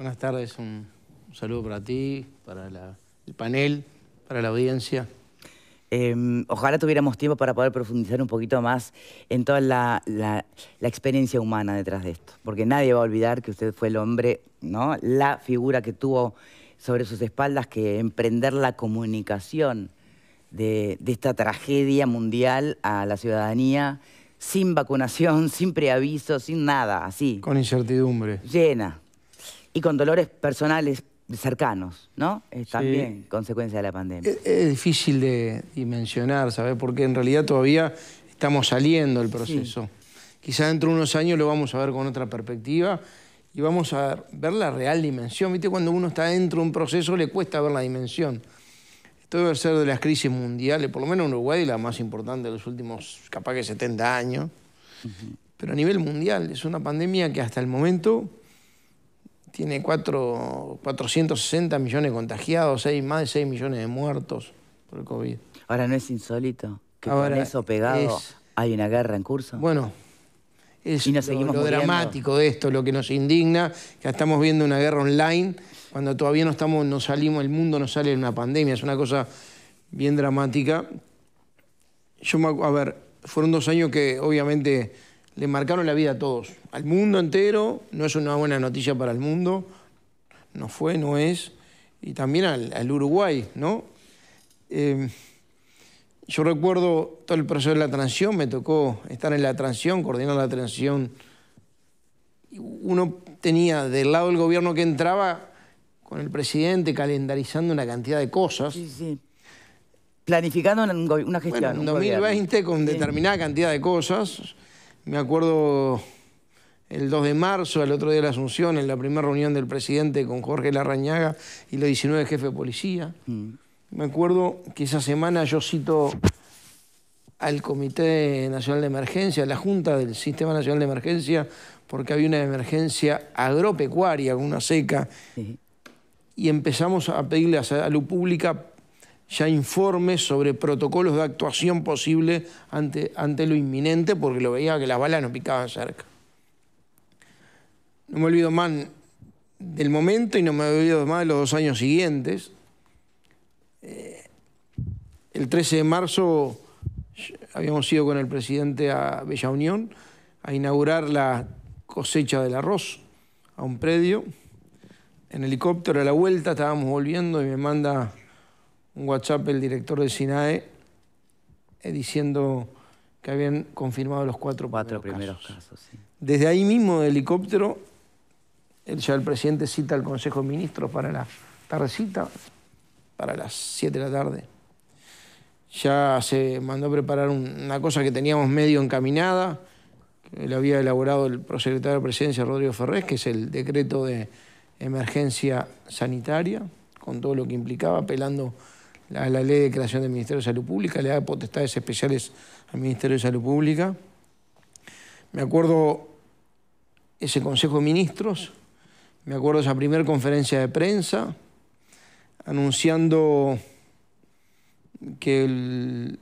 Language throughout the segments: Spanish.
Buenas tardes, un, saludo para ti, para el panel, para la audiencia. Em, ojalá tuviéramos tiempo para poder profundizar un poquito más en toda la, experiencia humana detrás de esto, porque nadie va a olvidar que usted fue el hombre, ¿no? la figura que tuvo sobre sus espaldas que emprender la comunicación de, de esta tragedia mundial a la ciudadanía sin vacunación, sin preaviso, sin nada, así. Con incertidumbre. Llena y con dolores personales cercanos, ¿no? Es también consecuencia de la pandemia. Es, difícil de dimensionar, ¿sabes? Porque en realidad todavía estamos saliendo del proceso. Quizá dentro de unos años lo vamos a ver con otra perspectiva y vamos a ver, la real dimensión. ¿Viste? Cuando uno está dentro de un proceso le cuesta ver la dimensión. Esto debe ser de las crisis mundiales, por lo menos en Uruguay, la más importante de los últimos, capaz que 70 años. Pero a nivel mundial, es una pandemia que hasta el momento tiene 460 millones contagiados, seis, más de 6 millones de muertos por el COVID. Ahora no es insólito que Ahora con eso pegado hay una guerra en curso. Bueno, es lo, dramático de esto, lo que nos indigna, Ya estamos viendo una guerra online cuando todavía no estamos, no salimos, el mundo no sale de una pandemia, es una cosa bien dramática. Yo, a ver, fueron dos años que obviamente le marcaron la vida a todos, al mundo entero, no es una buena noticia para el mundo, no fue, no es, y también al, Uruguay, ¿no? Eh, yo recuerdo todo el proceso de la transición, me tocó estar en la transición, coordinar la transición. Uno tenía del lado del gobierno que entraba con el presidente calendarizando una cantidad de cosas. Sí, sí. Planificando una, gestión. Bueno, en 2020 con determinada cantidad de cosas me acuerdo el 2 de marzo, el otro día de la Asunción, en la primera reunión del presidente con Jorge Larrañaga y los 19 jefes de policía. Mm. Me acuerdo que esa semana yo cito al Comité Nacional de Emergencia, a la Junta del Sistema Nacional de Emergencia, porque había una emergencia agropecuaria, una seca, y empezamos a pedirle a salud pública ya informes sobre protocolos de actuación posible ante, ante lo inminente, porque lo veía que las balas nos picaban cerca. No me olvido más del momento y no me olvido más de los dos años siguientes. Eh, el 13 de marzo habíamos ido con el presidente a Bella Unión a inaugurar la cosecha del arroz a un predio. En helicóptero a la vuelta estábamos volviendo y me manda un WhatsApp el director de SINAE eh, diciendo que habían confirmado los cuatro, cuatro primeros, casos. Desde ahí mismo, de helicóptero, el, ya el presidente cita al Consejo de Ministros para la tardecita, para las 7 de la tarde. Ya se mandó a preparar una cosa que teníamos medio encaminada, que lo había elaborado el prosecretario de Presidencia, Rodrigo Ferrés, que es el decreto de emergencia sanitaria, con todo lo que implicaba, apelando la ley de creación del Ministerio de Salud Pública, le da potestades especiales al Ministerio de Salud Pública. Me acuerdo ese Consejo de Ministros, me acuerdo esa primera conferencia de prensa, anunciando que el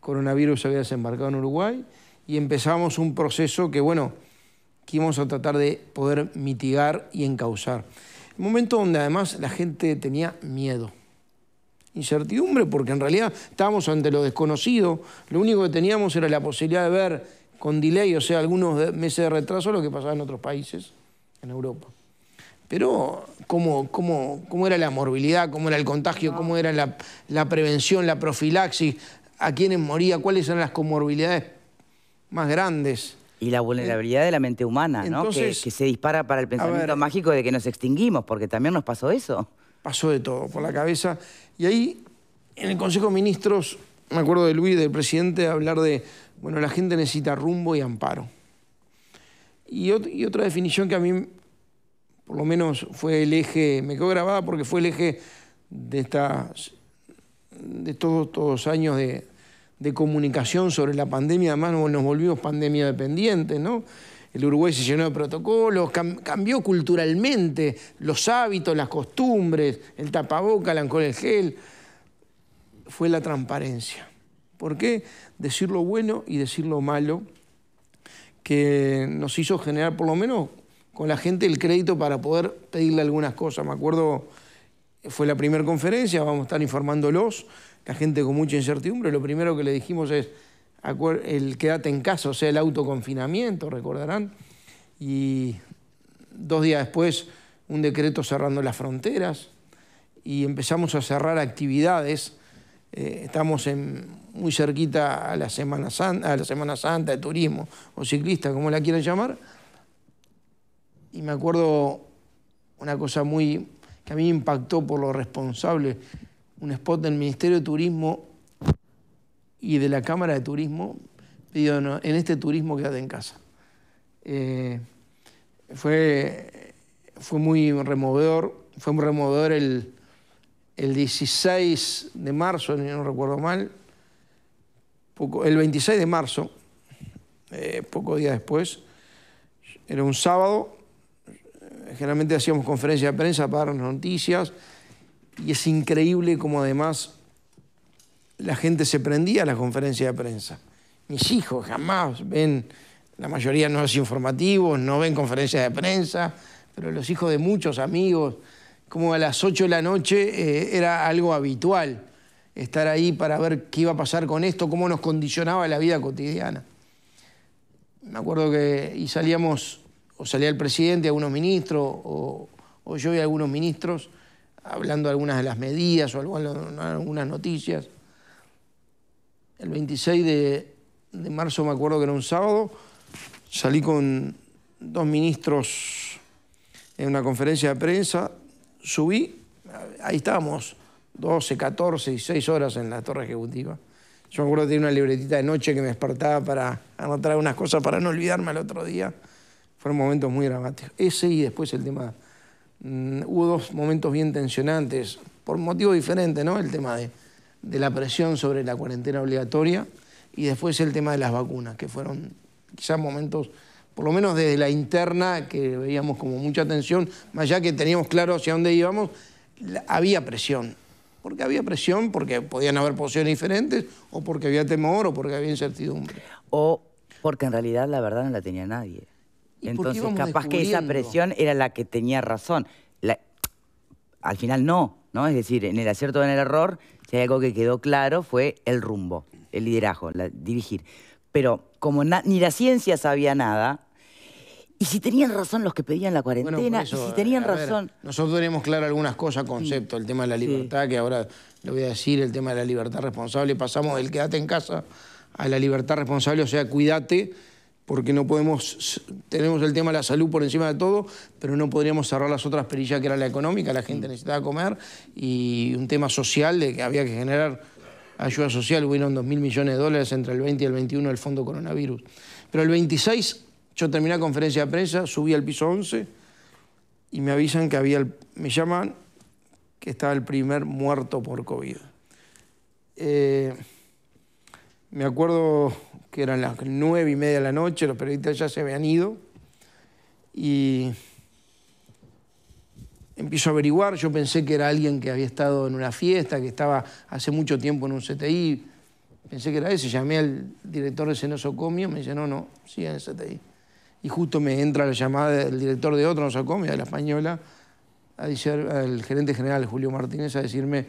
coronavirus había desembarcado en Uruguay y empezamos un proceso que, bueno, que íbamos a tratar de poder mitigar y encauzar. Un momento donde además la gente tenía miedo incertidumbre porque en realidad estábamos ante lo desconocido, lo único que teníamos era la posibilidad de ver con delay, o sea, algunos meses de retraso lo que pasaba en otros países, en Europa. Pero cómo, cómo, cómo era la morbilidad, cómo era el contagio, cómo era la, prevención, la profilaxis, a quiénes moría, cuáles eran las comorbilidades más grandes. Y la vulnerabilidad de la mente humana, ¿no? que, se dispara para el pensamiento mágico de que nos extinguimos, porque también nos pasó eso pasó de todo por la cabeza. Y ahí, en el Consejo de Ministros, me acuerdo de Luis, del presidente, hablar de, bueno, la gente necesita rumbo y amparo. Y, otra definición que a mí, por lo menos, fue el eje, me quedó grabada porque fue el eje de, estas, de todos estos años de, comunicación sobre la pandemia, además nos volvimos pandemia dependiente ¿no? el Uruguay se llenó de protocolos, cambió culturalmente los hábitos, las costumbres, el tapaboca, el alcohol, el gel. Fue la transparencia. ¿Por qué? Decir lo bueno y decir lo malo que nos hizo generar, por lo menos con la gente, el crédito para poder pedirle algunas cosas. Me acuerdo, fue la primera conferencia, vamos a estar informándolos, la gente con mucha incertidumbre, lo primero que le dijimos es, el quédate en casa, o sea, el autoconfinamiento, recordarán, y dos días después un decreto cerrando las fronteras y empezamos a cerrar actividades. Eh, estamos muy cerquita a la, Semana Santa, a la Semana Santa de turismo o ciclista, como la quieran llamar. Y me acuerdo una cosa muy que a mí me impactó por lo responsable, un spot del Ministerio de Turismo y de la Cámara de Turismo, en este turismo quédate en casa. Eh, fue, fue muy removedor, fue muy removedor el, 16 de marzo, no recuerdo mal, el 26 de marzo, eh, pocos días después, era un sábado, generalmente hacíamos conferencias de prensa para darnos noticias, y es increíble como además la gente se prendía a las conferencias de prensa. Mis hijos jamás ven, la mayoría no es informativo, no ven conferencias de prensa, pero los hijos de muchos amigos, como a las 8 de la noche eh, era algo habitual estar ahí para ver qué iba a pasar con esto, cómo nos condicionaba la vida cotidiana. Me acuerdo que y salíamos, o salía el presidente, algunos ministros, o, o yo y algunos ministros, hablando algunas de las medidas o algunas noticias el 26 de, marzo, me acuerdo que era un sábado, salí con dos ministros en una conferencia de prensa, subí, ahí estábamos, 12, 14, y 6 horas en la torre ejecutiva. Yo me acuerdo que tenía una libretita de noche que me despertaba para anotar unas cosas para no olvidarme al otro día. Fueron momentos muy dramáticos. Ese y después el tema. Mm, hubo dos momentos bien tensionantes, por motivos diferentes, ¿no? El tema de de la presión sobre la cuarentena obligatoria y después el tema de las vacunas, que fueron quizás momentos, por lo menos desde la interna, que veíamos como mucha tensión, más allá que teníamos claro hacia dónde íbamos, había presión. Porque había presión, porque podían haber posiciones diferentes, o porque había temor, o porque había incertidumbre. O porque en realidad la verdad no la tenía nadie. Entonces capaz que esa presión era la que tenía razón. Al final no, ¿no? Es decir, en el acierto o en el error si hay algo que quedó claro fue el rumbo, el liderazgo, la, dirigir. Pero como ni la ciencia sabía nada, y si tenían razón los que pedían la cuarentena, y si tenían razón... Nosotros tenemos claro algunas cosas, concepto, el tema de la libertad, que ahora le voy a decir, el tema de la libertad responsable, pasamos del quédate en casa a la libertad responsable, o sea, cuídate porque no podemos, tenemos el tema de la salud por encima de todo, pero no podríamos cerrar las otras perillas que era la económica, la gente mm. necesitaba comer y un tema social de que había que generar ayuda social, hubieron 2.000 millones de dólares entre el 20 y el 21 del fondo coronavirus. Pero el 26 yo terminé la conferencia de prensa, subí al piso 11 y me avisan que había, me llaman que estaba el primer muerto por COVID. Eh, me acuerdo que eran las nueve y media de la noche, los periodistas ya se habían ido y empiezo a averiguar, yo pensé que era alguien que había estado en una fiesta, que estaba hace mucho tiempo en un CTI, pensé que era ese, llamé al director de ese nosocomio, me dice, no, no, sigue en el CTI. Y justo me entra la llamada del director de otro nosocomio, de la española, a decir, al gerente general Julio Martínez, a decirme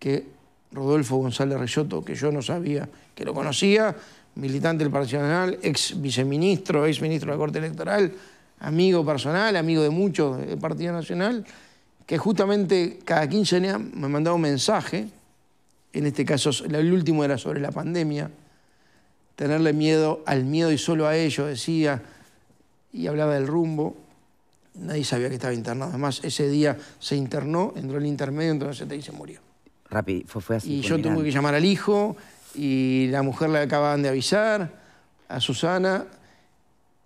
que Rodolfo González Reyoto, que yo no sabía que lo conocía, militante del Partido Nacional, ex viceministro, ex ministro de la Corte Electoral, amigo personal, amigo de muchos del Partido Nacional, que justamente cada 15 me mandaba un mensaje, en este caso el último era sobre la pandemia, tenerle miedo al miedo y solo a ello, decía, y hablaba del rumbo. Nadie sabía que estaba internado. Además, ese día se internó, entró en el intermedio, entró en dice se murió. Rápido, fue, así. Y yo tuve que llamar al hijo y la mujer le acababan de avisar a Susana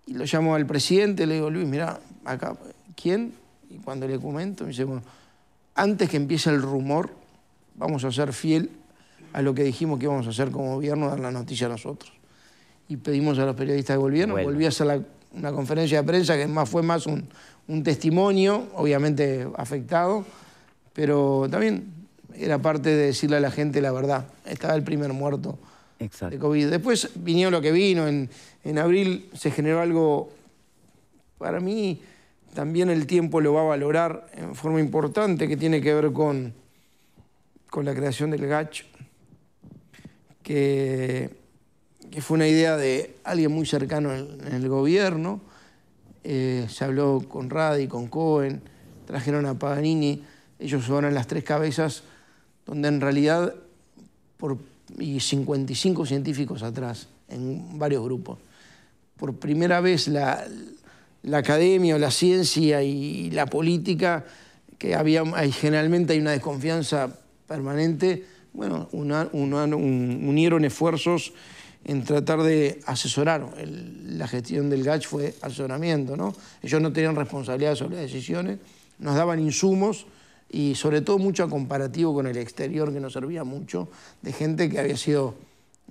y lo llamo al presidente, le digo, Luis, mira, acá, ¿quién? Y cuando le comento, me dice, bueno, antes que empiece el rumor, vamos a ser fiel a lo que dijimos que íbamos a hacer como gobierno, dar la noticia a nosotros. Y pedimos a los periodistas que volvieran, volví a hacer una conferencia de prensa que más fue más un, un testimonio, obviamente afectado, pero también era parte de decirle a la gente la verdad. Estaba el primer muerto de COVID. Después vino lo que vino. En, abril se generó algo, para mí también el tiempo lo va a valorar en forma importante, que tiene que ver con, con la creación del gacho, que, fue una idea de alguien muy cercano en, el gobierno. Eh, se habló con Radi, con Cohen, trajeron a Paganini, ellos son las tres cabezas donde en realidad, por, y 55 científicos atrás, en varios grupos, por primera vez la, academia o la ciencia y la política, que había, generalmente hay una desconfianza permanente, bueno, unieron esfuerzos en tratar de asesorar. la gestión del GACH fue asesoramiento, ¿no? Ellos no tenían responsabilidad sobre las decisiones, nos daban insumos y sobre todo mucho a comparativo con el exterior que nos servía mucho, de gente que había sido...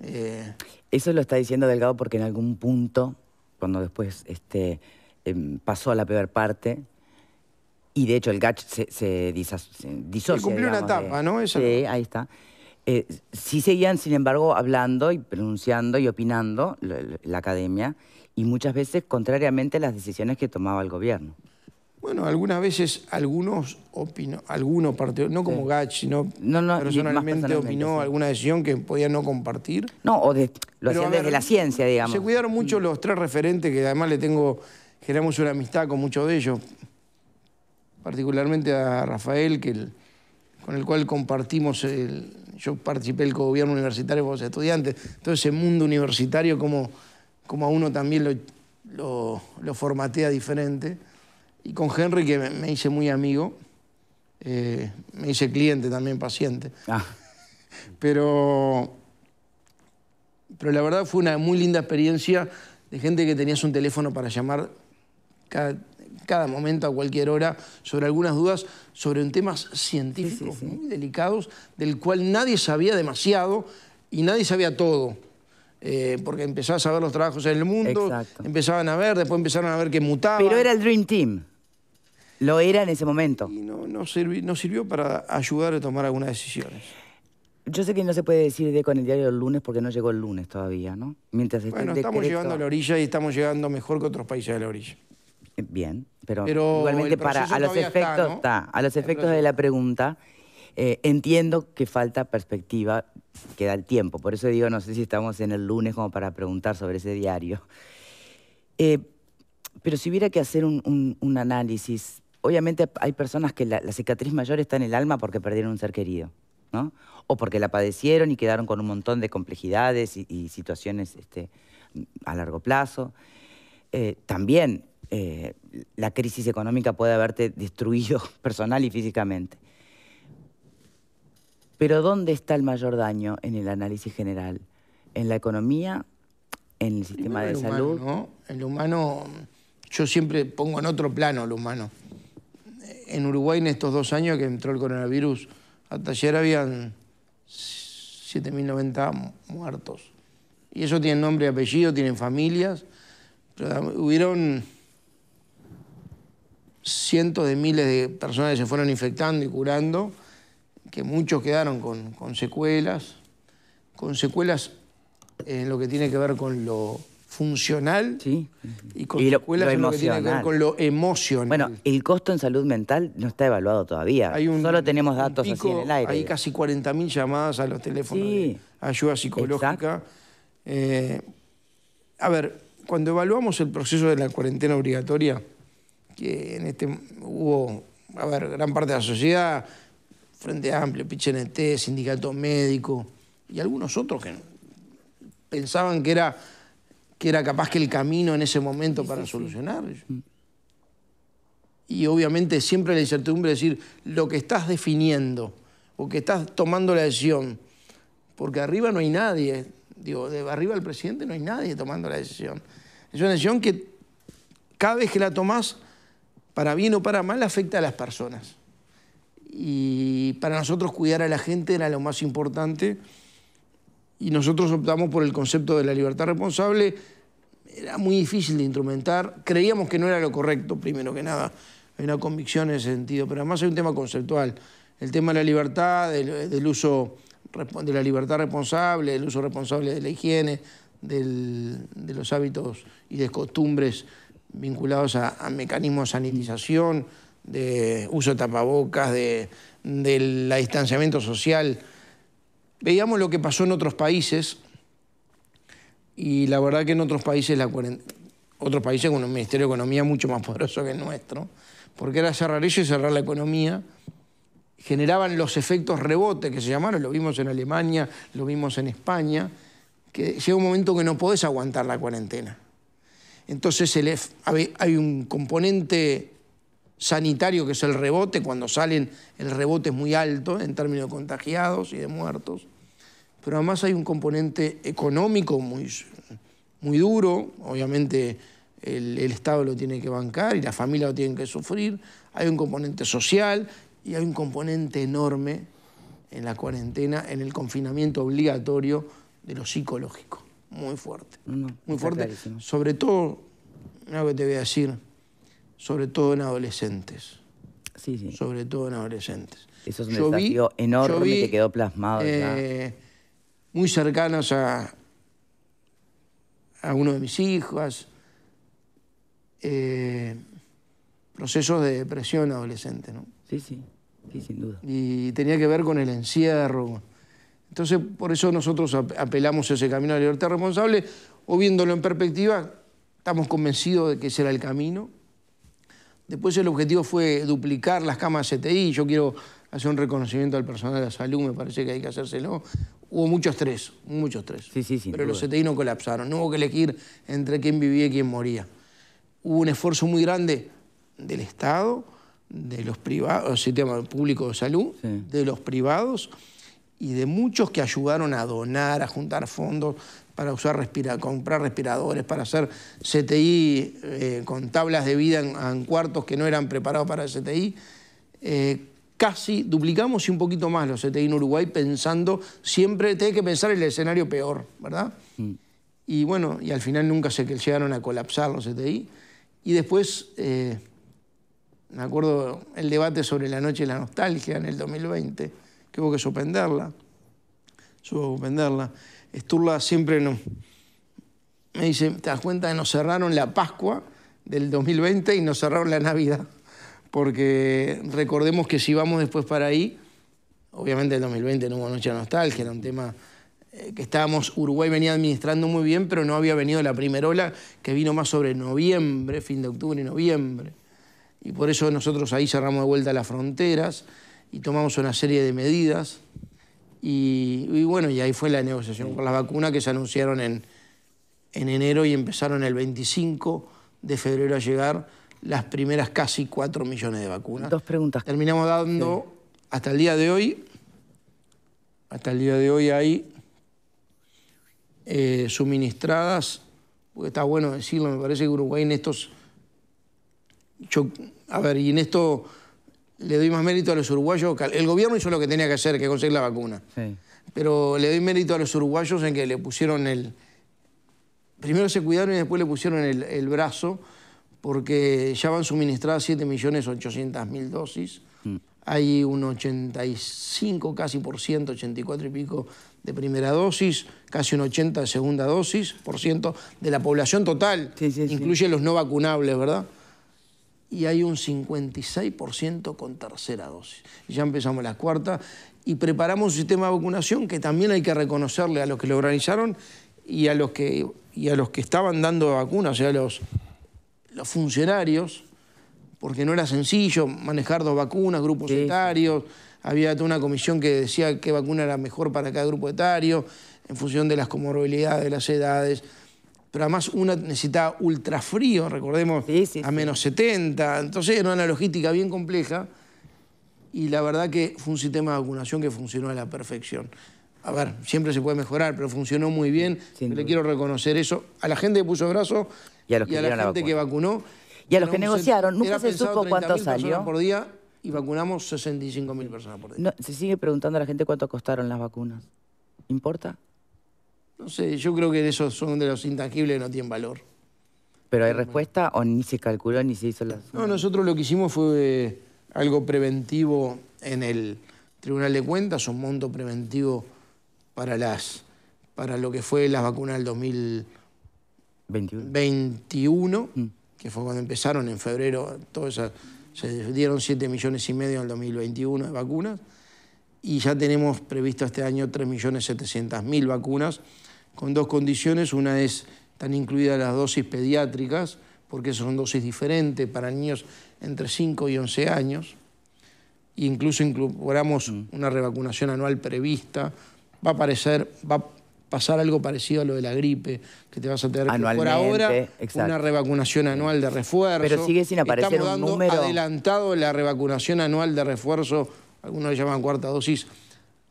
Eh, Eso lo está diciendo Delgado porque en algún punto, cuando después este, em, pasó a la peor parte, y de hecho el GACH se, se, se cumplió una etapa, ¿no? Sí, ahí está. Eh, sí seguían, sin embargo, hablando y pronunciando y opinando la academia, y muchas veces contrariamente a las decisiones que tomaba el gobierno. Bueno, algunas veces algunos opinó, algunos no como sí. sino personalmente, opinó alguna decisión que podía no compartir. No, o de, lo hacían desde la ciencia, digamos. Se cuidaron mucho mm. los tres referentes que además le tengo, generamos una amistad con muchos de ellos, particularmente a Rafael, que el, con el cual compartimos, yo participé el gobierno universitario con los estudiantes, todo ese mundo universitario como, como a uno también lo, lo, lo formatea diferente y con Henry, que me hice muy amigo, eh, me hice cliente también, paciente. Ah. Pero, pero la verdad fue una muy linda experiencia de gente que tenías un teléfono para llamar cada, momento, a cualquier hora, sobre algunas dudas, sobre temas científicos muy delicados, del cual nadie sabía demasiado y nadie sabía todo. Eh, porque empezabas a ver los trabajos en el mundo, empezaban a ver, después empezaron a ver que mutaban. Pero era el Dream Team lo era en ese momento. Y no, sirvió, para ayudar a tomar algunas decisiones. Yo sé que no se puede decir de con el diario el lunes porque no llegó el lunes todavía, ¿no? Mientras este bueno, estamos llegando a la orilla y estamos llegando mejor que otros países de la orilla. Bien, pero, igualmente para los efectos a los efectos de la pregunta eh, entiendo que falta perspectiva, que da el tiempo. Por eso digo, no sé si estamos en el lunes como para preguntar sobre ese diario. Eh, pero si hubiera que hacer un análisis obviamente hay personas que la, cicatriz mayor está en el alma porque perdieron un ser querido, ¿no? O porque la padecieron y quedaron con un montón de complejidades y, situaciones este, a largo plazo. Eh, también eh, la crisis económica puede haberte destruido personal y físicamente. Pero ¿dónde está el mayor daño en el análisis general? ¿En la economía? ¿En el sistema de salud? Humano, El humano, yo siempre pongo en otro plano lo humano en Uruguay en estos dos años que entró el coronavirus, hasta ayer habían 7.090 muertos. Y eso tiene nombre y apellido, tienen familias. Pero hubieron cientos de miles de personas que se fueron infectando y curando, que muchos quedaron con secuelas, con secuelas en lo que tiene que ver con lo funcional y con lo, tiene que ver con lo emocional. Bueno, el costo en salud mental no está evaluado todavía. No lo Solo tenemos datos así en el aire. Hay casi 40.000 llamadas a los teléfonos de ayuda psicológica. Eh, a ver, cuando evaluamos el proceso de la cuarentena obligatoria, que en este hubo, a ver, gran parte de la sociedad, Frente Amplio, PICHNT, Sindicato Médico y algunos otros que pensaban que era que era capaz que el camino en ese momento para solucionar. Mm. Y obviamente siempre la incertidumbre es decir lo que estás definiendo o que estás tomando la decisión, porque arriba no hay nadie, digo, de arriba el presidente no hay nadie tomando la decisión. Es una decisión que cada vez que la tomas para bien o para mal, afecta a las personas. Y para nosotros cuidar a la gente era lo más importante y nosotros optamos por el concepto de la libertad responsable. Era muy difícil de instrumentar, creíamos que no era lo correcto, primero que nada. Hay una convicción en ese sentido, pero además hay un tema conceptual. El tema de la libertad, del, uso de la libertad responsable, del uso responsable de la higiene, de los hábitos y de costumbres vinculados a, mecanismos de sanitización, de uso de tapabocas, de, del distanciamiento social. Veíamos lo que pasó en otros países y la verdad que en otros países, la otros países con un Ministerio de Economía mucho más poderoso que el nuestro, porque era cerrar ellos y cerrar la economía, generaban los efectos rebote que se llamaron, lo vimos en Alemania, lo vimos en España, que llega un momento que no podés aguantar la cuarentena. Entonces hay un componente sanitario que es el rebote, cuando salen el rebote es muy alto en términos de contagiados y de muertos pero además hay un componente económico muy, muy duro, obviamente el, Estado lo tiene que bancar y la familia lo tiene que sufrir, hay un componente social y hay un componente enorme en la cuarentena, en el confinamiento obligatorio de lo psicológico, muy fuerte, muy fuerte, sobre todo, algo que te voy a decir, sobre todo en adolescentes. Sí, sí. Sobre todo en adolescentes. Eso es un desafío enorme que quedó plasmado. Eh, muy cercanas a, a uno de mis hijos, eh, procesos de depresión adolescente, ¿no? Sí, sí, sí, sin duda. Y tenía que ver con el encierro. Entonces, por eso nosotros apelamos a ese camino de la libertad responsable, o viéndolo en perspectiva, estamos convencidos de que ese era el camino. Después el objetivo fue duplicar las camas CTI, yo quiero hacer un reconocimiento al personal de la salud, me parece que hay que hacérselo. Hubo mucho estrés, mucho estrés. Sí, sí, sí. Pero los CTI no colapsaron, no hubo que elegir entre quién vivía y quién moría. Hubo un esfuerzo muy grande del Estado, de los privados, sistema público de salud, de los privados y de muchos que ayudaron a donar, a juntar fondos para usar comprar respiradores, para hacer CTI eh, con tablas de vida en, cuartos que no eran preparados para el CTI. Eh, casi duplicamos y un poquito más los CTI e en Uruguay pensando, siempre tenés que pensar en el escenario peor, ¿verdad? Mm. Y bueno, y al final nunca que llegaron a colapsar los CTI. E y después, eh, me acuerdo el debate sobre la noche de la nostalgia en el 2020, que hubo que suspenderla. Suspenderla. Sturla siempre nos, me dice, ¿te das cuenta? Nos cerraron la Pascua del 2020 y nos cerraron la Navidad porque recordemos que si vamos después para ahí, obviamente el 2020 no hubo Noche de Nostalgia, era un tema eh, que estábamos, Uruguay venía administrando muy bien, pero no había venido la primera ola, que vino más sobre noviembre, fin de octubre y noviembre. Y por eso nosotros ahí cerramos de vuelta las fronteras y tomamos una serie de medidas. Y, bueno, y ahí fue la negociación con las vacunas que se anunciaron en enero y empezaron el 25 de febrero a llegar las primeras casi 4 millones de vacunas. Dos preguntas. Terminamos dando, hasta el día de hoy, hasta el día de hoy hay eh, suministradas, porque está bueno decirlo, me parece que Uruguay en estos... a ver, y en esto le doy más mérito a los uruguayos. El gobierno hizo lo que tenía que hacer, que conseguir la vacuna. Pero le doy mérito a los uruguayos en que le pusieron el... Primero se cuidaron y después le pusieron el, el brazo porque ya van suministradas 7.800.000 dosis. Mm. Hay un 85 casi por ciento, 84 y pico de primera dosis, casi un 80 de segunda dosis por ciento de la población total, incluye los no vacunables, ¿verdad? Y hay un 56% con tercera dosis. Ya empezamos la cuarta y preparamos un sistema de vacunación que también hay que reconocerle a los que lo organizaron y a los que, y a los que estaban dando vacunas, o sea, los los funcionarios, porque no era sencillo manejar dos vacunas, grupos etarios, había toda una comisión que decía qué vacuna era mejor para cada grupo etario, en función de las comorbilidades, de las edades. Pero además una necesitaba ultrafrío, recordemos, a menos 70. Entonces era una logística bien compleja y la verdad que fue un sistema de vacunación que funcionó a la perfección. A ver, siempre se puede mejorar, pero funcionó muy bien. Le quiero reconocer eso. A la gente que puso brazo, y a los que la, gente vacunó. Y a los que negociaron, nunca se supo cuánto salió. por día y vacunamos 65 personas por día. se sigue preguntando a la gente cuánto costaron las vacunas. ¿Importa? No sé, yo creo que esos son de los intangibles que no tienen valor. ¿Pero hay respuesta o ni se calculó ni se hizo la.? No, nosotros lo que hicimos fue algo preventivo en el Tribunal de Cuentas, un monto preventivo para, las, para lo que fue las vacunas del 2000 21. 21, mm. que fue cuando empezaron en febrero, se dieron 7 millones y medio en el 2021 de vacunas y ya tenemos previsto este año 3.700.000 vacunas con dos condiciones. Una es, están incluidas las dosis pediátricas, porque son dosis diferentes para niños entre 5 y 11 años. E incluso incorporamos mm. una revacunación anual prevista. Va a aparecer, va pasar algo parecido a lo de la gripe, que te vas a tener que por ahora una revacunación anual de refuerzo. Pero sigue sin aparecer Estamos dando número... adelantado la revacunación anual de refuerzo, algunos le llaman cuarta dosis,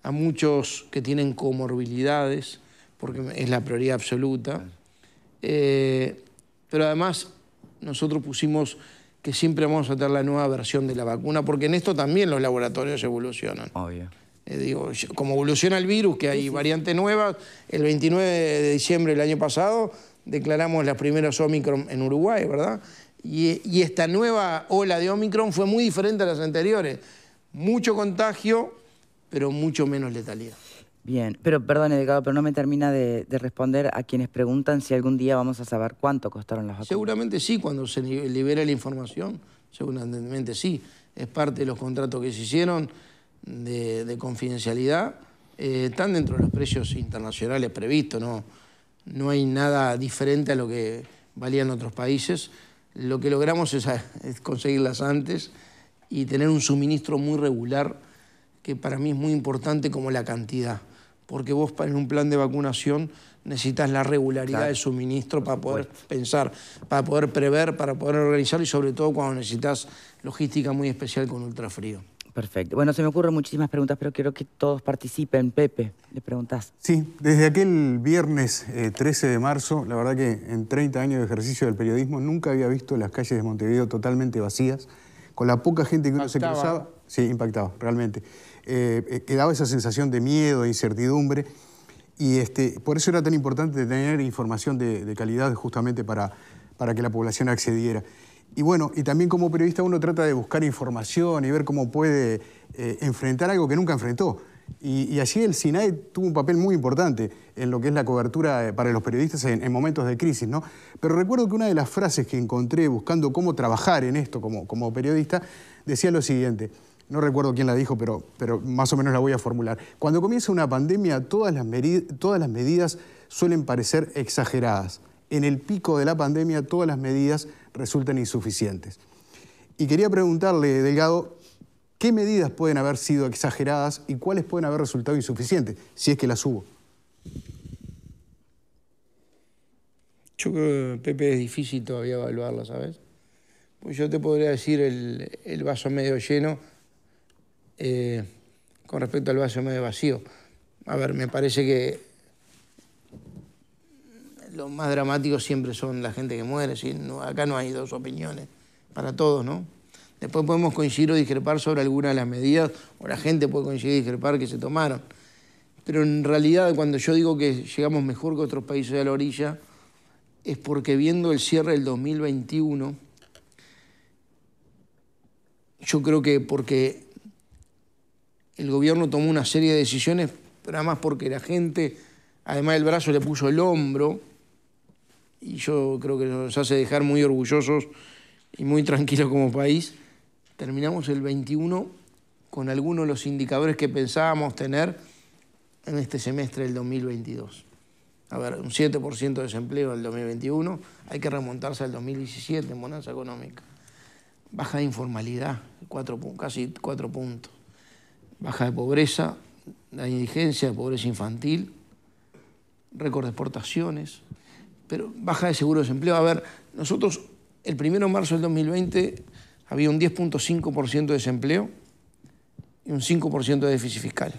a muchos que tienen comorbilidades, porque es la prioridad absoluta. Eh, pero además nosotros pusimos que siempre vamos a tener la nueva versión de la vacuna, porque en esto también los laboratorios evolucionan. Obvio. Eh, digo, como evoluciona el virus, que hay variantes nuevas, el 29 de diciembre del año pasado declaramos las primeras Omicron en Uruguay, ¿verdad? Y, y esta nueva ola de Omicron fue muy diferente a las anteriores. Mucho contagio, pero mucho menos letalidad. Bien, pero perdón, Edgardo, pero no me termina de, responder a quienes preguntan si algún día vamos a saber cuánto costaron las vacunas. Seguramente sí, cuando se libere la información, seguramente sí. Es parte de los contratos que se hicieron de, confidencialidad eh, están dentro de los precios internacionales previstos, ¿no? no hay nada diferente a lo que valían otros países. Lo que logramos es, conseguirlas antes y tener un suministro muy regular, que para mí es muy importante como la cantidad, porque vos en un plan de vacunación necesitas la regularidad de suministro para poder pensar, para poder prever, para poder organizar y sobre todo cuando necesitas logística muy especial con ultrafrío. Perfecto. Bueno, se me ocurren muchísimas preguntas, pero quiero que todos participen. Pepe, le preguntas. Sí, desde aquel viernes 13 eh, de marzo, la verdad que en 30 años de ejercicio del periodismo nunca había visto las calles de Montevideo totalmente vacías, con la poca gente que uno se cruzaba. Sí, impactaba, realmente. Eh, eh, quedaba esa sensación de miedo, de incertidumbre, y este, por eso era tan importante tener información de, de calidad justamente para, para que la población accediera. Y bueno, y también como periodista uno trata de buscar información y ver cómo puede eh, enfrentar algo que nunca enfrentó. Y, allí así el SINAE tuvo un papel muy importante en lo que es la cobertura eh, para los periodistas en, momentos de crisis, ¿no? Pero recuerdo que una de las frases que encontré buscando cómo trabajar en esto como, periodista decía lo siguiente, no recuerdo quién la dijo, pero, pero más o menos la voy a formular. Cuando comienza una pandemia, todas las, todas las medidas suelen parecer exageradas. En el pico de la pandemia, todas las medidas resultan insuficientes. Y quería preguntarle, Delgado, ¿qué medidas pueden haber sido exageradas y cuáles pueden haber resultado insuficientes, si es que las hubo? Yo creo Pepe, es difícil todavía evaluarla, ¿sabes? Pues yo te podría decir el, vaso medio lleno eh, con respecto al vaso medio vacío. A ver, me parece que los más dramáticos siempre son la gente que muere, acá no hay dos opiniones, para todos, ¿no? Después podemos coincidir o discrepar sobre alguna de las medidas, o la gente puede coincidir o discrepar que se tomaron. Pero en realidad, cuando yo digo que llegamos mejor que otros países de la orilla, es porque viendo el cierre del 2021, yo creo que porque el gobierno tomó una serie de decisiones, pero más porque la gente, además del brazo, le puso el hombro, y yo creo que nos hace dejar muy orgullosos y muy tranquilos como país. Terminamos el 21 con algunos de los indicadores que pensábamos tener en este semestre del 2022. A ver, un 7% de desempleo en el 2021, hay que remontarse al 2017 en bonanza económica. Baja de informalidad, cuatro, casi 4 puntos. Baja de pobreza, la indigencia, de pobreza infantil, récord de exportaciones, pero baja de seguro de desempleo. A ver, nosotros el 1 de marzo del 2020 había un 10.5% de desempleo y un 5% de déficit fiscal.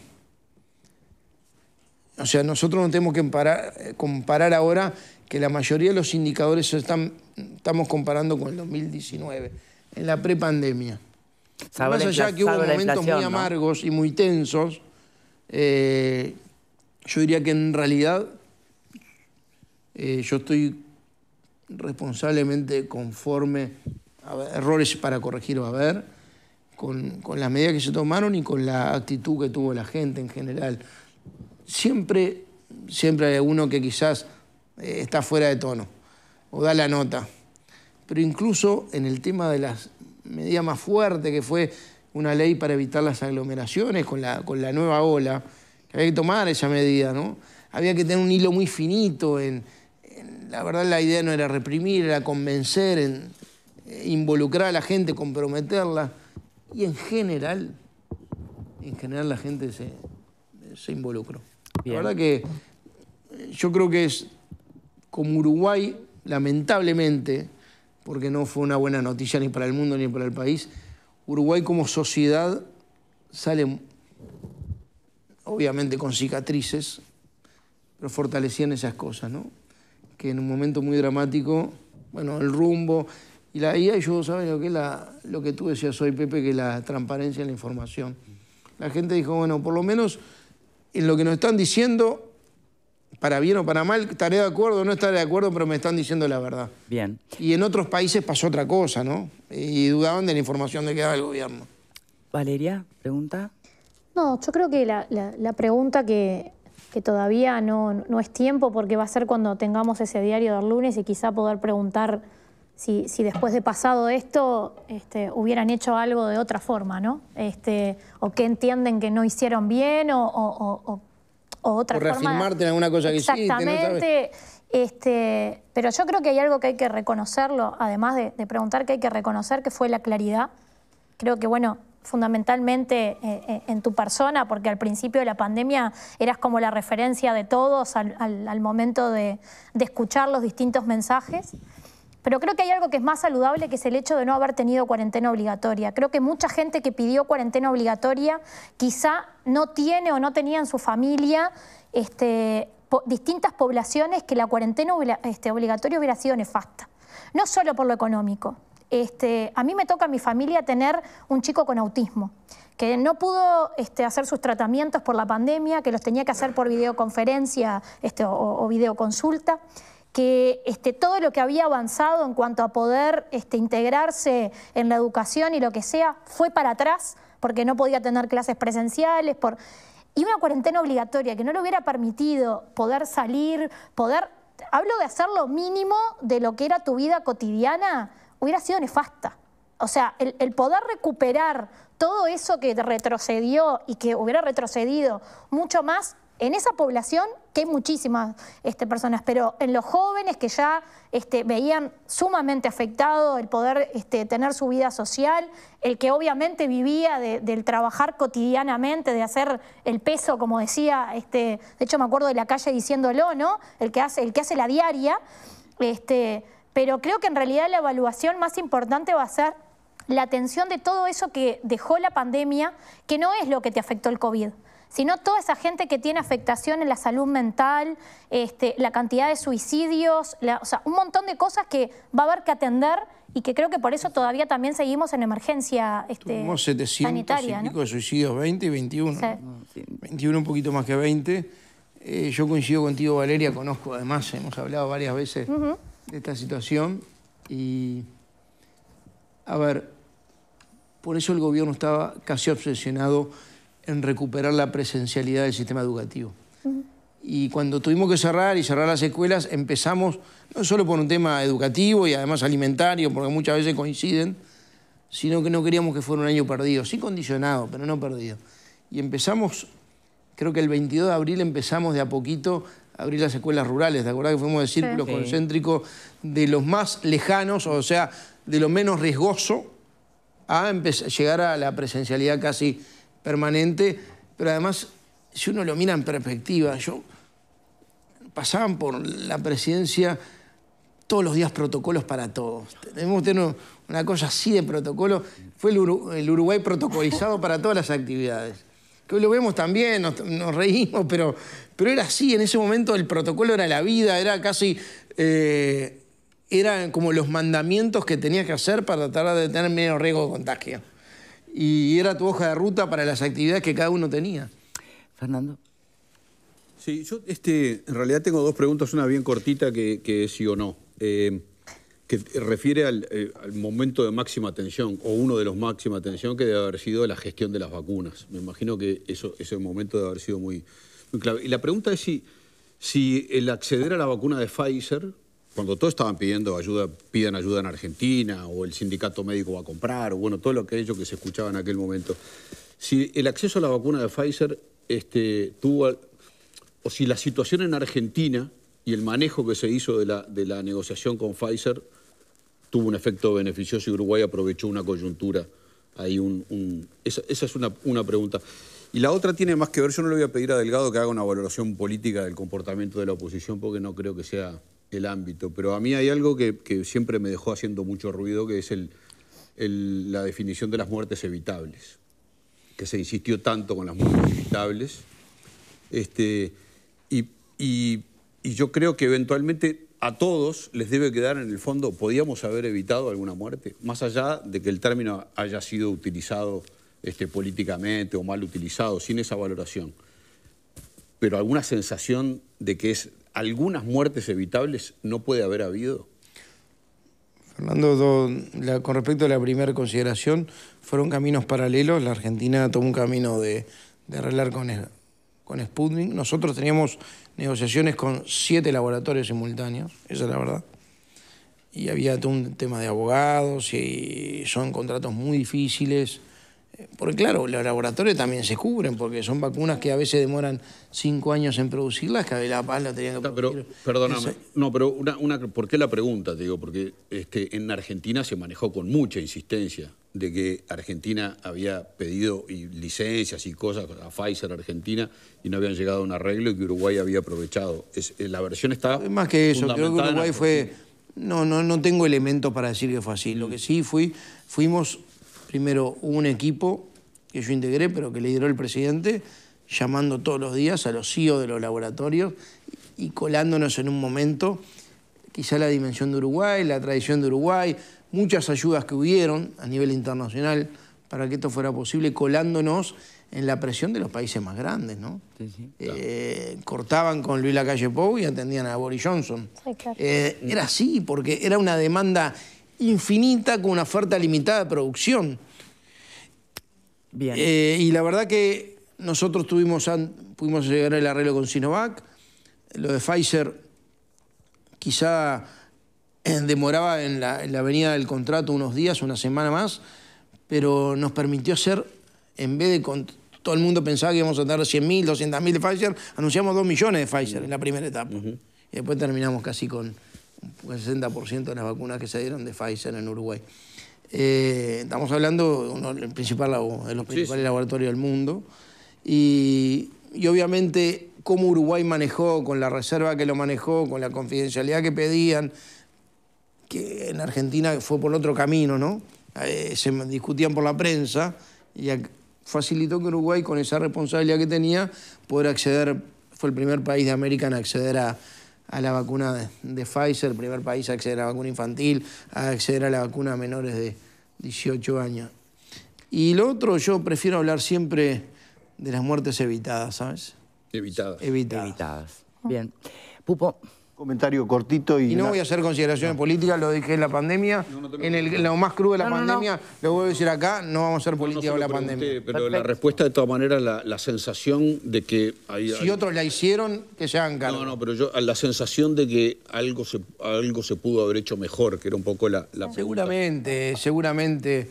O sea, nosotros no tenemos que eh, comparar, ahora que la mayoría de los indicadores estamos comparando con el 2019, en la prepandemia. Más allá que hubo momentos muy amargos y muy tensos, eh, yo diría que en realidad eh, yo estoy responsablemente conforme, a errores para corregir va a haber, con, las medidas que se tomaron y con la actitud que tuvo la gente en general. Siempre, siempre hay uno que quizás eh, está fuera de tono o da la nota. Pero incluso en el tema de las medidas más fuertes, que fue una ley para evitar las aglomeraciones con la, con la nueva ola, que había que tomar esa medida, ¿no? Había que tener un hilo muy finito en, la verdad la idea no era reprimir, era convencer, eh, involucrar a la gente, comprometerla. Y en general, en general la gente se, involucró. La verdad que eh, yo creo que es como Uruguay, lamentablemente, porque no fue una buena noticia ni para el mundo ni para el país, Uruguay como sociedad sale, obviamente, con cicatrices, pero fortalecían esas cosas, ¿no? que en un momento muy dramático, bueno, el rumbo y la IA, yo saben lo que lo que tú decías hoy, Pepe, que la transparencia en la información. La gente dijo, bueno, por lo menos en lo que nos están diciendo, para bien o para mal, estaré de acuerdo o no estaré de acuerdo, pero me están diciendo la verdad. Bien. Y en otros países pasó otra cosa, ¿no? Y dudaban de la información de que daba el gobierno. Valeria, pregunta. No, yo creo que la pregunta que que todavía no, es tiempo porque va a ser cuando tengamos ese diario del lunes y quizá poder preguntar si, después de pasado esto este, hubieran hecho algo de otra forma, ¿no? Este, o qué entienden que no hicieron bien o, otra forma. O reafirmarte en alguna cosa que hiciste. Exactamente. este, pero yo creo que hay algo que hay que reconocerlo, además de preguntar que hay que reconocer, que fue la claridad. Creo que, bueno, fundamentalmente eh, eh, en tu persona, porque al principio de la pandemia eras como la referencia de todos al, momento de, escuchar los distintos mensajes. Pero creo que hay algo que es más saludable que es el hecho de no haber tenido cuarentena obligatoria. Creo que mucha gente que pidió cuarentena obligatoria quizá no tiene o no tenía en su familia este, distintas poblaciones que la cuarentena este, obligatoria hubiera sido nefasta. No solo por lo económico, este, a mí me toca a mi familia tener un chico con autismo, que no pudo este, hacer sus tratamientos por la pandemia, que los tenía que hacer por videoconferencia este, o, videoconsulta que todo lo que había avanzado en cuanto a poder integrarse en la educación y lo que sea fue para atrás, porque no podía tener clases presenciales, por... y una cuarentena obligatoria que no le hubiera permitido poder salir, poder... Hablo de hacer lo mínimo de lo que era tu vida cotidiana, hubiera sido nefasta. O sea, el, poder recuperar todo eso que retrocedió y que hubiera retrocedido mucho más en esa población, que muchísimas este, personas, pero en los jóvenes que ya este, veían sumamente afectado el poder este, tener su vida social, el que obviamente vivía del trabajar cotidianamente, de hacer el peso, como decía, este, de hecho me acuerdo de la calle diciéndolo, ¿no? El que hace, el que hace la diaria. Este, pero creo que en realidad la evaluación más importante va a ser la atención de todo eso que dejó la pandemia, que no es lo que te afectó el COVID sino toda esa gente que tiene afectación en la salud mental, este, la cantidad de suicidios, o sea, un montón de cosas que va a haber que atender y que creo que por eso todavía también seguimos en emergencia este, Tuvimos 700 sanitaria. Y pico suicidios, 20 y 21. 21 un poquito más que 20. Eh, yo coincido contigo, Valeria, conozco además, hemos hablado varias veces de esta situación y, a ver, por eso el gobierno estaba casi obsesionado en recuperar la presencialidad del sistema educativo. Y cuando tuvimos que cerrar y cerrar las escuelas, empezamos, no solo por un tema educativo y además alimentario, porque muchas veces coinciden, sino que no queríamos que fuera un año perdido, sí condicionado, pero no perdido. Y empezamos, creo que el 22 de abril empezamos de a poquito abrir las escuelas rurales, ¿te acordás que fuimos de círculo concéntrico de los más lejanos, o sea, de lo menos riesgoso, a llegar a la presencialidad casi permanente? Pero además, si uno lo mira en perspectiva, yo pasaban por la presidencia todos los días protocolos para todos. Debemos tener una cosa así de protocolo. Fue el Uruguay protocolizado para todas las actividades que hoy lo vemos también, nos, reímos, pero, pero era así, en ese momento el protocolo era la vida, era casi, eh, eran como los mandamientos que tenías que hacer para tratar de tener menos riesgo de contagio. Y era tu hoja de ruta para las actividades que cada uno tenía. Fernando. Sí, yo este, en realidad tengo dos preguntas, una bien cortita que, sí o no. Eh, que refiere eh, al, momento de máxima tensión, o uno de los máxima tensión, que debe haber sido la gestión de las vacunas. Me imagino que eso, ese momento debe haber sido muy, clave. Y la pregunta es si, si el acceder a la vacuna de Pfizer, cuando todos estaban pidiendo ayuda, pidan ayuda en Argentina, o el sindicato médico va a comprar, o bueno, todo lo que ellos que se escuchaba en aquel momento, si el acceso a la vacuna de Pfizer este, tuvo, o si la situación en Argentina y el manejo que se hizo de la, de la negociación con Pfizer tuvo un efecto beneficioso y Uruguay aprovechó una coyuntura. un, Esa, es una, pregunta. Y la otra tiene más que ver, yo no le voy a pedir a Delgado que haga una valoración política del comportamiento de la oposición porque no creo que sea el ámbito, pero a mí hay algo que, siempre me dejó haciendo mucho ruido, que es el, la definición de las muertes evitables, que se insistió tanto con las muertes evitables. Este, y y yo creo que eventualmente a todos les debe quedar en el fondo, ¿podíamos haber evitado alguna muerte? Más allá de que el término haya sido utilizado este, políticamente o mal utilizado, sin esa valoración. Pero alguna sensación de que es algunas muertes evitables no puede haber habido. Fernando, con respecto a la primera consideración, fueron caminos paralelos. La Argentina tomó un camino de, arreglar con, con Sputnik. Nosotros teníamos negociaciones con siete laboratorios simultáneos, esa es la verdad. Y había un tema de abogados y son contratos muy difíciles. Porque claro, los laboratorios también se cubren, porque son vacunas que a veces demoran cinco años en producirlas, que la paz la tenían que producir. Pero, perdóname, no, pero una, una, ¿por qué la pregunta? Te digo, porque este, en Argentina se manejó con mucha insistencia de que Argentina había pedido licencias y cosas a Pfizer Argentina y no habían llegado a un arreglo y que Uruguay había aprovechado. Eh, la versión está... Más que eso, creo que Uruguay fue... No, no, no tengo elementos para decir que fue así. Lo que sí fui, fuimos Primero hubo un equipo que yo integré, pero que lideró el presidente, llamando todos los días a los CEO de los laboratorios y colándonos en un momento quizá la dimensión de Uruguay, la tradición de Uruguay, muchas ayudas que hubieron a nivel internacional para que esto fuera posible, colándonos en la presión de los países más grandes, ¿no? Eh, cortaban con Luis Lacalle Pou y atendían a Boris Johnson. Eh, era así, porque era una demanda infinita con una oferta limitada de producción. Eh, y la verdad que nosotros tuvimos, pudimos llegar al arreglo con Sinovac, lo de Pfizer quizá eh, demoraba en la, en venida del contrato unos días, una semana más, pero nos permitió hacer, en vez de con, todo el mundo pensaba que íbamos a tener 100.000, 200.000 de Pfizer, anunciamos 2 millones de Pfizer en la primera etapa. Y después terminamos casi con un 60% de las vacunas que se dieron de Pfizer en Uruguay. Eh, estamos hablando uno, principal, de los principales laboratorios del mundo. Y, obviamente cómo Uruguay manejó, con la reserva que lo manejó, con la confidencialidad que pedían, que en Argentina fue por otro camino, ¿no? Eh, se discutían por la prensa y facilitó que Uruguay, con esa responsabilidad que tenía, poder acceder, fue el primer país de América en acceder a, a la vacuna de, Pfizer, el primer país a acceder a la vacuna infantil, a acceder a la vacuna a menores de 18 años. Y lo otro, yo prefiero hablar siempre de las muertes evitadas, ¿sabes? Evitadas. Evitadas. evitadas. Bien. Pupo. Comentario cortito y... Y no voy a hacer consideraciones políticas, lo dije en la pandemia, en, el, lo más crudo de la pandemia, lo voy a decir acá, no vamos a hacer política de la pandemia. Pero la respuesta, de todas maneras, la, sensación de que... Hay, si otros la hicieron, que se hagan cargo. No, no, pero yo, la sensación de que algo se, algo se pudo haber hecho mejor, que era un poco la, la Seguramente, seguramente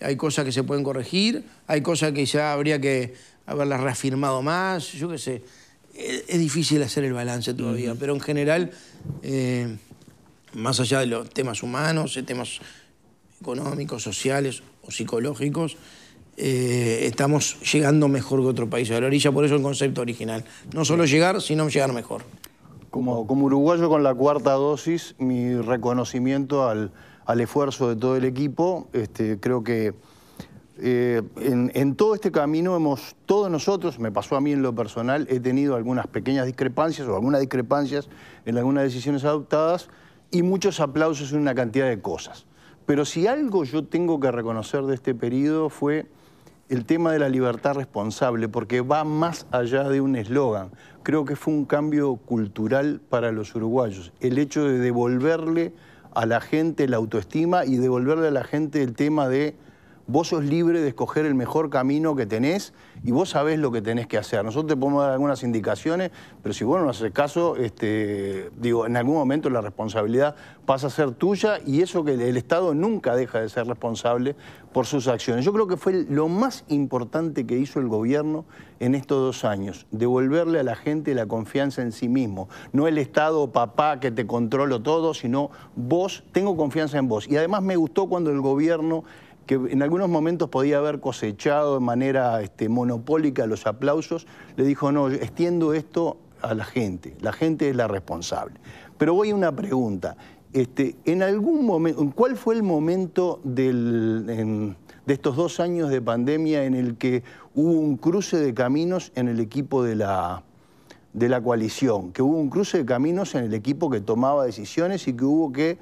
hay cosas que se pueden corregir, hay cosas que ya habría que haberlas reafirmado más, yo qué sé es, difícil hacer el balance todavía, pero en general, eh, más allá de los temas humanos, eh, temas económicos, sociales o psicológicos, eh, estamos llegando mejor que otro país a la orilla, por eso el concepto original. No solo llegar, sino llegar mejor. Como, como uruguayo con la cuarta dosis, mi reconocimiento al, esfuerzo de todo el equipo, este, creo que eh, en, en, todo este camino hemos, todos nosotros, me pasó a mí en lo personal, he tenido algunas pequeñas discrepancias o algunas discrepancias en algunas decisiones adoptadas y muchos aplausos en una cantidad de cosas. Pero si algo yo tengo que reconocer de este periodo fue el tema de la libertad responsable, porque va más allá de un eslogan. Creo que fue un cambio cultural para los uruguayos, el hecho de devolverle a la gente la autoestima y devolverle a la gente el tema de vos sos libre de escoger el mejor camino que tenés y vos sabés lo que tenés que hacer. Nosotros te podemos dar algunas indicaciones, pero si vos no haces caso, este, digo, en algún momento la responsabilidad pasa a ser tuya y eso que el Estado nunca deja de ser responsable por sus acciones. Yo creo que fue lo más importante que hizo el gobierno en estos dos años, devolverle a la gente la confianza en sí mismo. No el Estado, papá, que te controlo todo, sino vos, tengo confianza en vos. Y además me gustó cuando el gobierno que en algunos momentos podía haber cosechado de manera este, monopólica los aplausos, le dijo, no, extiendo esto a la gente, la gente es la responsable. Pero voy a una pregunta, este, en algún momento, ¿cuál fue el momento de estos dos años de pandemia en el que hubo un cruce de caminos en el equipo de la, de la coalición? Que hubo un cruce de caminos en el equipo que tomaba decisiones y que hubo que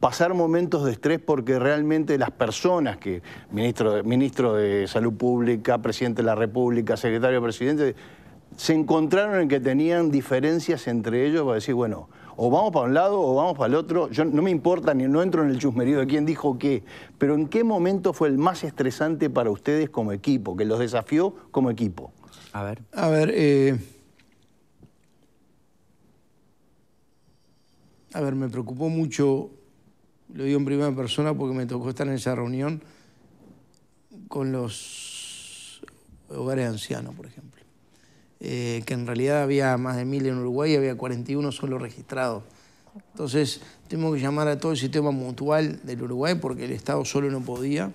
pasar momentos de estrés porque realmente las personas que, ministro, ministro de Salud Pública, presidente de la República, secretario presidente, se encontraron en que tenían diferencias entre ellos para decir, bueno, o vamos para un lado o vamos para el otro. Yo no me importa ni no entro en el chusmerío de quién dijo qué, pero ¿en qué momento fue el más estresante para ustedes como equipo, que los desafió como equipo? A ver. A ver, eh... a ver, me preocupó mucho lo digo en primera persona porque me tocó estar en esa reunión con los hogares ancianos, por ejemplo, eh, que en realidad había más de mil en Uruguay y había 41 solo registrados. Entonces, tengo que llamar a todo el sistema mutual del Uruguay porque el Estado solo no podía.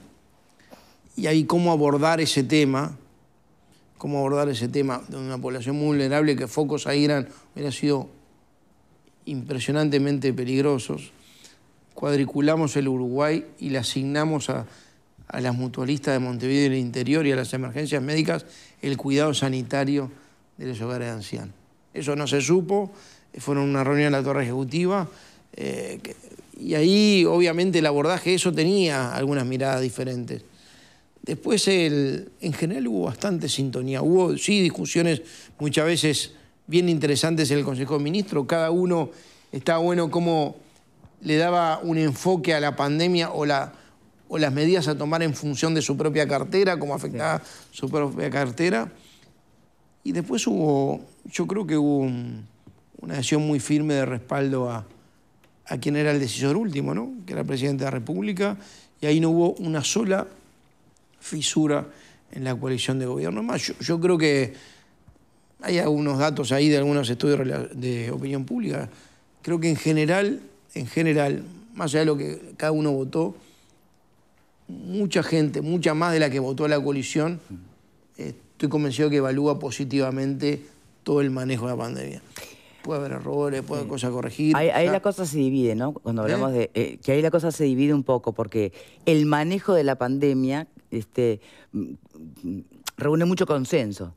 Y ahí cómo abordar ese tema, cómo abordar ese tema de una población muy vulnerable que focos ahí eran, hubieran sido impresionantemente peligrosos cuadriculamos el Uruguay y le asignamos a, las mutualistas de Montevideo del interior y a las emergencias médicas el cuidado sanitario de los hogares de ancianos. Eso no se supo, eh, fueron una reunión en la Torre Ejecutiva eh, y ahí obviamente el abordaje eso tenía algunas miradas diferentes. Después el, en general hubo bastante sintonía, hubo sí discusiones muchas veces bien interesantes en el Consejo de Ministros, cada uno está bueno como le daba un enfoque a la pandemia o, las medidas a tomar en función de su propia cartera, cómo afectaba su propia cartera. Y después hubo, yo creo que hubo una decisión muy firme de respaldo a, quien era el decisor último, ¿no? que era el presidente de la República, y ahí no hubo una sola fisura en la coalición de gobierno. Más, yo creo que hay algunos datos ahí de algunos estudios de opinión pública. Creo que en general en general, más allá de lo que cada uno votó, mucha gente, mucha más de la que votó a la coalición, eh, estoy convencido que evalúa positivamente todo el manejo de la pandemia. Puede haber errores, puede haber cosas a corregir. Ahí, la cosa se divide, ¿no? Cuando ¿Eh? hablamos de... Eh, que ahí la cosa se divide un poco, porque el manejo de la pandemia este, mm, mm, reúne mucho consenso.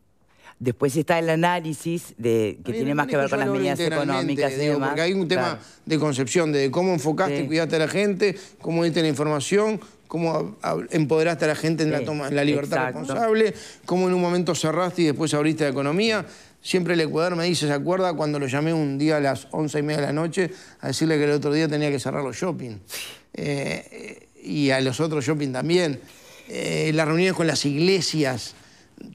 Después está el análisis de, que tiene más que ver con las medidas económicas Porque hay un tema de concepción, de cómo enfocaste, y cuidaste a la gente, cómo diste la información, cómo empoderaste a la gente en la toma, la libertad responsable, cómo en un momento cerraste y después abriste la economía. Siempre el Ecuador me dice, ¿se acuerda cuando lo llamé un día a las once y media de la noche a decirle que el otro día tenía que cerrar los shopping? Eh, y a los otros shopping también. Eh, las reuniones con las iglesias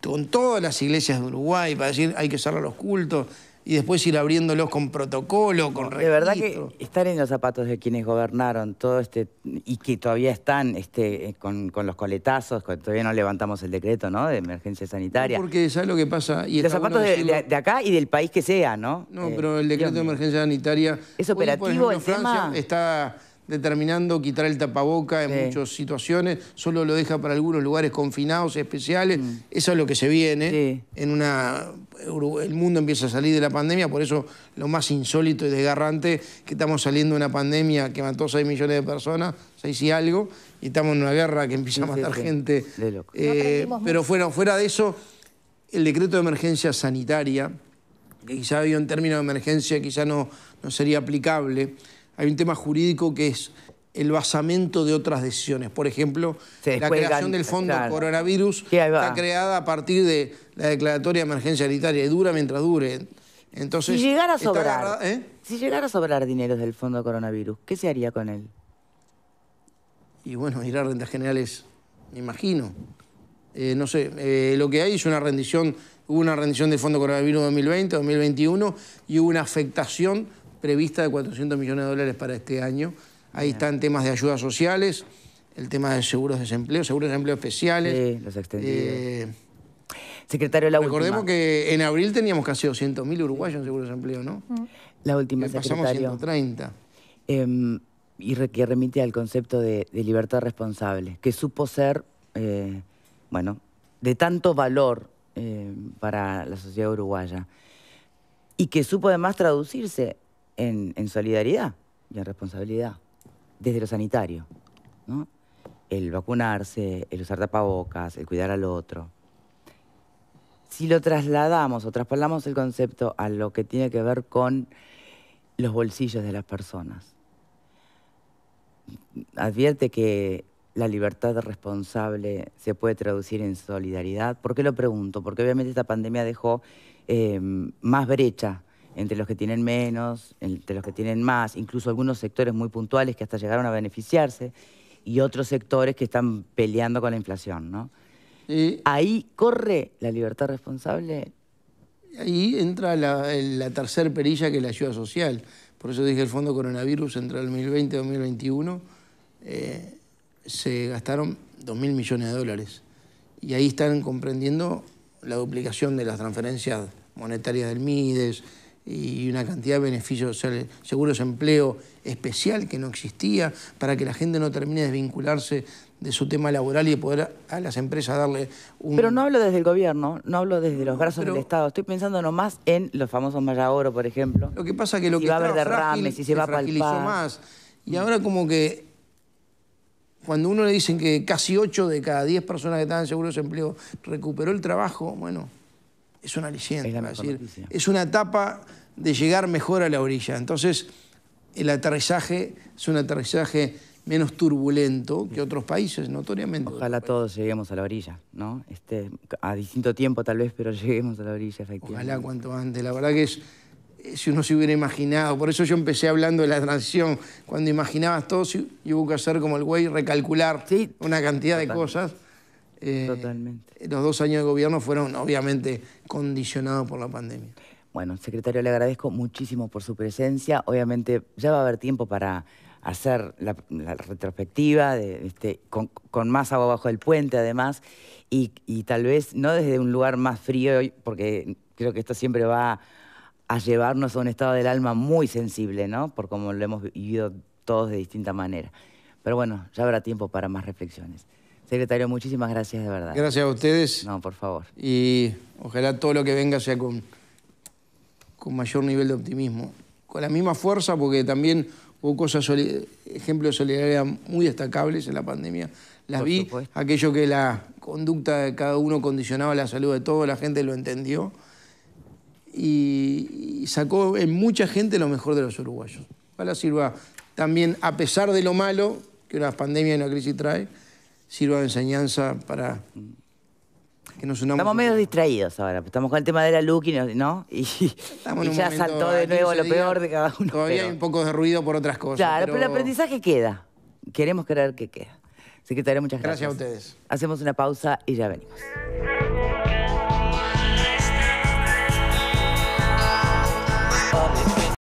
con todas las iglesias de Uruguay para decir hay que cerrar los cultos y después ir abriéndolos con protocolo, con registro. De verdad que estar en los zapatos de quienes gobernaron todo este y que todavía están este, eh, con, los coletazos, todavía no levantamos el decreto ¿no? de emergencia sanitaria. porque ¿sabes lo que pasa? los zapatos de, acá y del país que sea, ¿no? No, eh, pero el decreto de emergencia sanitaria... Es operativo, está determinando quitar el tapaboca en muchas situaciones, solo lo deja para algunos lugares confinados, y especiales. Mm. Eso es lo que se viene. En una, el mundo empieza a salir de la pandemia, por eso lo más insólito y desgarrante que estamos saliendo de una pandemia que mató 6 millones de personas, 6 y algo, y estamos en una guerra que empieza a matar gente. Eh, pero fuera, fuera de eso, el decreto de emergencia sanitaria, que quizá había un término de emergencia, quizá no, no sería aplicable, hay un tema jurídico que es el basamento de otras decisiones. Por ejemplo, la creación del fondo coronavirus está creada a partir de la declaratoria de emergencia sanitaria y dura mientras dure. Entonces, si llegara a sobrar, ¿eh? si a sobrar dinero del fondo coronavirus, ¿qué se haría con él? Y bueno, ir a rentas generales, me imagino. Eh, no sé, eh, lo que hay es una rendición, hubo una rendición del Fondo Coronavirus 2020, 2021 y hubo una afectación prevista de 400 millones de dólares para este año. Ahí están temas de ayudas sociales, el tema de seguros de desempleo, seguros de desempleo especiales. Sí, los extendidos. Eh, secretario, la Recordemos que en abril teníamos casi 200.000 uruguayos en seguros de desempleo, ¿no? Mm. La última, secretaria Pasamos 130. Em, y que remite al concepto de, libertad responsable, que supo ser, eh, bueno, de tanto valor eh, para la sociedad uruguaya y que supo además traducirse en, solidaridad y en responsabilidad, desde lo sanitario, El vacunarse, el usar tapabocas, el cuidar al otro. Si lo trasladamos o trasladamos el concepto a lo que tiene que ver con los bolsillos de las personas, advierte que la libertad responsable se puede traducir en solidaridad? ¿Por qué lo pregunto? Porque obviamente esta pandemia dejó eh, más brecha entre los que tienen menos, entre los que tienen más, incluso algunos sectores muy puntuales que hasta llegaron a beneficiarse y otros sectores que están peleando con la inflación, Ahí corre la libertad responsable. Ahí entra la, tercer perilla que es la ayuda social. Por eso dije el Fondo Coronavirus entre el 2020 y 2021 se gastaron 2.000 millones de dólares. Y ahí están comprendiendo la duplicación de las transferencias monetarias del MIDES, y una cantidad de beneficios, seguros de empleo especial que no existía, para que la gente no termine de desvincularse de su tema laboral y poder a las empresas darle un... Pero no hablo desde el gobierno, no hablo desde los brazos del Estado, estoy pensando nomás en los famosos Mayagoro, por ejemplo. Lo que pasa es que lo que va a haber derrames, si se, va a palpar. más. Y ahora como que cuando uno le dicen que casi 8 de cada 10 personas que estaban en seguros de empleo recuperó el trabajo, bueno, es una aliciente. Es, es una etapa de llegar mejor a la orilla. Entonces, el aterrizaje es un aterrizaje menos turbulento que otros países, notoriamente. Ojalá todos lleguemos a la orilla, ¿no? Este, a distinto tiempo tal vez, pero lleguemos a la orilla, efectivamente. Ojalá cuanto antes. La verdad que es, si uno se hubiera imaginado, por eso yo empecé hablando de la transición, cuando imaginabas todo, yo hubo que hacer como el güey, recalcular una cantidad de cosas. Eh, totalmente. Los dos años de gobierno fueron obviamente condicionados por la pandemia. Bueno, secretario, le agradezco muchísimo por su presencia. Obviamente ya va a haber tiempo para hacer la, retrospectiva, este, con, más agua bajo el puente además, y, y, tal vez no desde un lugar más frío, porque creo que esto siempre va a llevarnos a un estado del alma muy sensible, ¿no? Por como lo hemos vivido todos de distinta manera. Pero bueno, ya habrá tiempo para más reflexiones. Secretario, muchísimas gracias de verdad. Gracias a ustedes. No, por favor. Y ojalá todo lo que venga sea con con mayor nivel de optimismo. Con la misma fuerza, porque también hubo cosas, ejemplos de solidaridad muy destacables en la pandemia. Las vi, aquello que la conducta de cada uno condicionaba la salud de todos, la gente lo entendió y, sacó en mucha gente lo mejor de los uruguayos. Ojalá sirva también, a pesar de lo malo que una pandemia y una crisis trae, sirva de enseñanza para Estamos medio distraídos ahora, pues, estamos con el tema de la look y, ¿no? y, ya saltó de nuevo lo peor de cada uno. Todavía hay un poco de ruido por otras cosas. Claro, pero... el aprendizaje queda. Queremos creer que queda. Así que muchas gracias. Gracias a ustedes. Hacemos una pausa y ya venimos.